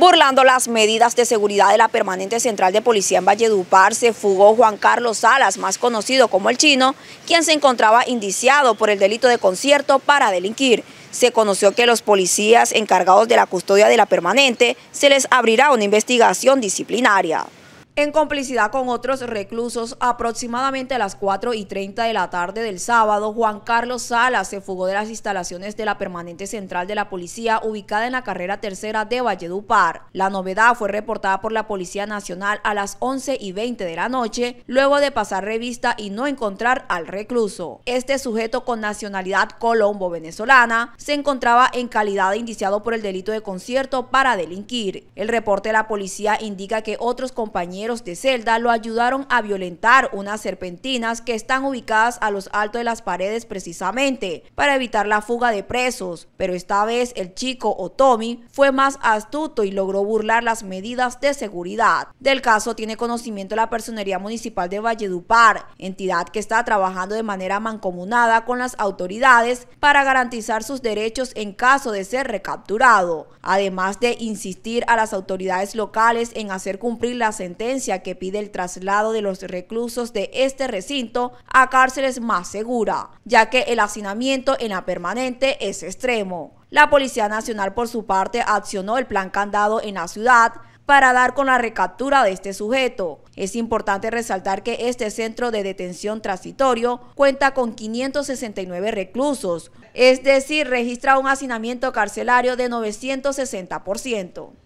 Burlando las medidas de seguridad de la permanente central de policía en Valledupar, se fugó Juan Carlos Salas, más conocido como el chino, quien se encontraba indiciado por el delito de concierto para delinquir. Se conoció que los policías encargados de la custodia de la permanente se les abrirá una investigación disciplinaria en complicidad con otros reclusos, aproximadamente a las 4 y 30 de la tarde del sábado, Juan Carlos Salas se fugó de las instalaciones de la permanente central de la policía ubicada en la carrera tercera de Valledupar. La novedad fue reportada por la Policía Nacional a las 11 y 20 de la noche, luego de pasar revista y no encontrar al recluso. Este sujeto con nacionalidad colombo-venezolana se encontraba en calidad de indiciado por el delito de concierto para delinquir. El reporte de la policía indica que otros compañeros de celda lo ayudaron a violentar unas serpentinas que están ubicadas a los altos de las paredes precisamente para evitar la fuga de presos, pero esta vez el chico o tommy fue más astuto y logró burlar las medidas de seguridad. Del caso tiene conocimiento la Personería Municipal de Valledupar, entidad que está trabajando de manera mancomunada con las autoridades para garantizar sus derechos en caso de ser recapturado, además de insistir a las autoridades locales en hacer cumplir la sentencia que pide el traslado de los reclusos de este recinto a cárceles más seguras, ya que el hacinamiento en la permanente es extremo. La Policía Nacional, por su parte, accionó el plan candado en la ciudad para dar con la recaptura de este sujeto. Es importante resaltar que este centro de detención transitorio cuenta con 569 reclusos, es decir, registra un hacinamiento carcelario de 960%.